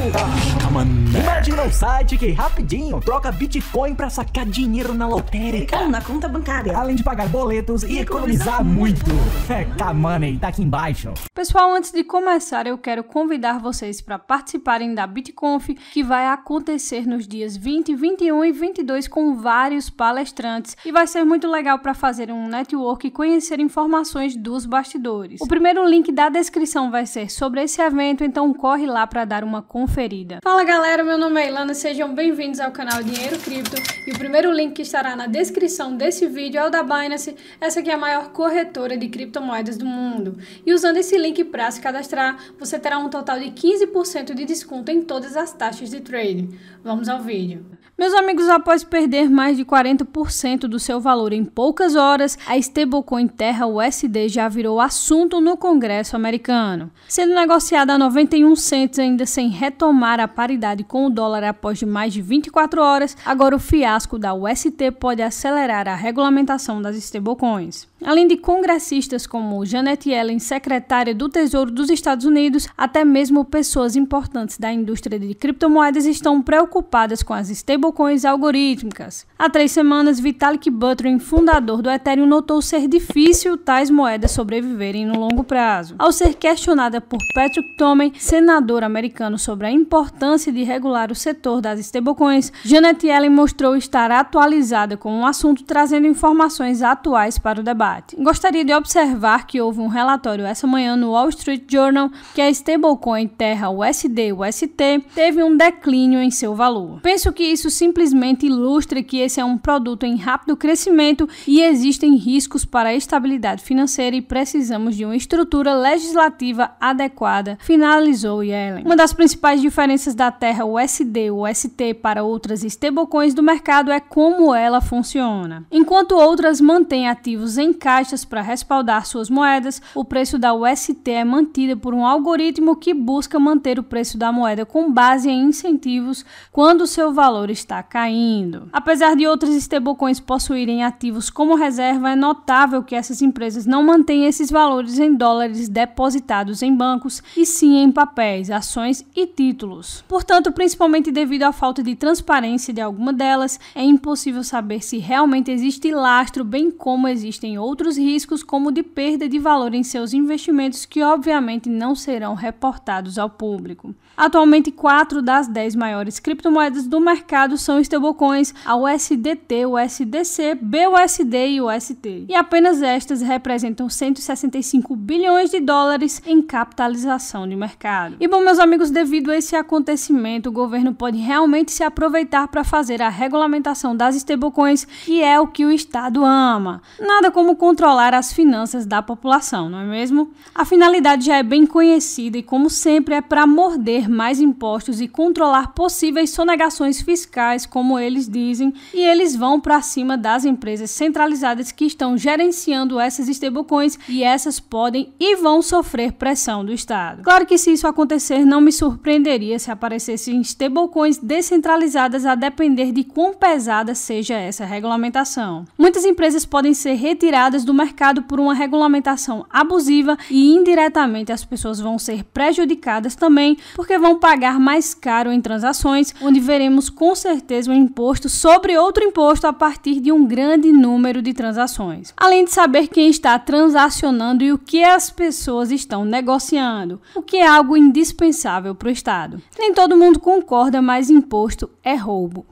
한다. mané. Imagina um site que rapidinho troca Bitcoin pra sacar dinheiro na lotérica. Ou na conta bancária. Além de pagar boletos e, e economizar, economizar muito. Feca Money, tá aqui embaixo. Pessoal, antes de começar, eu quero convidar vocês para participarem da BitConf, que vai acontecer nos dias 20, 21 e 22 com vários palestrantes. E vai ser muito legal para fazer um network e conhecer informações dos bastidores. O primeiro link da descrição vai ser sobre esse evento, então corre lá para dar uma conferida. Fala Fala galera, meu nome é Ilana, sejam bem-vindos ao canal Dinheiro Cripto e o primeiro link que estará na descrição desse vídeo é o da Binance, essa que é a maior corretora de criptomoedas do mundo. E usando esse link para se cadastrar, você terá um total de 15% de desconto em todas as taxas de trade. Vamos ao vídeo. Meus amigos, após perder mais de 40% do seu valor em poucas horas, a stablecoin Terra USD já virou assunto no Congresso americano, sendo negociada a 91 centos ainda sem retomar a paridade com o dólar após mais de 24 horas, agora o fiasco da UST pode acelerar a regulamentação das stablecoins. Além de congressistas como Janet Yellen, secretária do Tesouro dos Estados Unidos, até mesmo pessoas importantes da indústria de criptomoedas estão preocupadas com as stablecoins algorítmicas. Há três semanas, Vitalik Buterin, fundador do Ethereum, notou ser difícil tais moedas sobreviverem no longo prazo. Ao ser questionada por Patrick Tomey senador americano, sobre a importância chance de regular o setor das stablecoins, Janet Yellen mostrou estar atualizada com o assunto, trazendo informações atuais para o debate. Gostaria de observar que houve um relatório essa manhã no Wall Street Journal que a stablecoin Terra USD UST teve um declínio em seu valor. Penso que isso simplesmente ilustra que esse é um produto em rápido crescimento e existem riscos para a estabilidade financeira e precisamos de uma estrutura legislativa adequada, finalizou Yellen. Uma das principais diferenças da Terra USD ou ST para outras stablecoins do mercado é como ela funciona. Enquanto outras mantêm ativos em caixas para respaldar suas moedas, o preço da UST é mantida por um algoritmo que busca manter o preço da moeda com base em incentivos quando seu valor está caindo. Apesar de outras stablecoins possuírem ativos como reserva, é notável que essas empresas não mantêm esses valores em dólares depositados em bancos, e sim em papéis, ações e títulos. Por Portanto, principalmente devido à falta de transparência de alguma delas, é impossível saber se realmente existe lastro, bem como existem outros riscos, como de perda de valor em seus investimentos, que obviamente não serão reportados ao público. Atualmente, quatro das dez maiores criptomoedas do mercado são stablecoins, a USDT, USDC, BUSD e UST. E apenas estas representam 165 bilhões de dólares em capitalização de mercado. E bom, meus amigos, devido a esse acontecimento, conhecimento, o governo pode realmente se aproveitar para fazer a regulamentação das stablecoins, que é o que o Estado ama. Nada como controlar as finanças da população, não é mesmo? A finalidade já é bem conhecida e, como sempre, é para morder mais impostos e controlar possíveis sonegações fiscais, como eles dizem, e eles vão para cima das empresas centralizadas que estão gerenciando essas stablecoins e essas podem e vão sofrer pressão do Estado. Claro que se isso acontecer, não me surpreenderia se aparecer permanecesse em stablecoins descentralizadas a depender de quão pesada seja essa regulamentação. Muitas empresas podem ser retiradas do mercado por uma regulamentação abusiva e indiretamente as pessoas vão ser prejudicadas também porque vão pagar mais caro em transações, onde veremos com certeza um imposto sobre outro imposto a partir de um grande número de transações. Além de saber quem está transacionando e o que as pessoas estão negociando, o que é algo indispensável para o Estado. Nem todo Todo mundo concorda, mas imposto é roubo.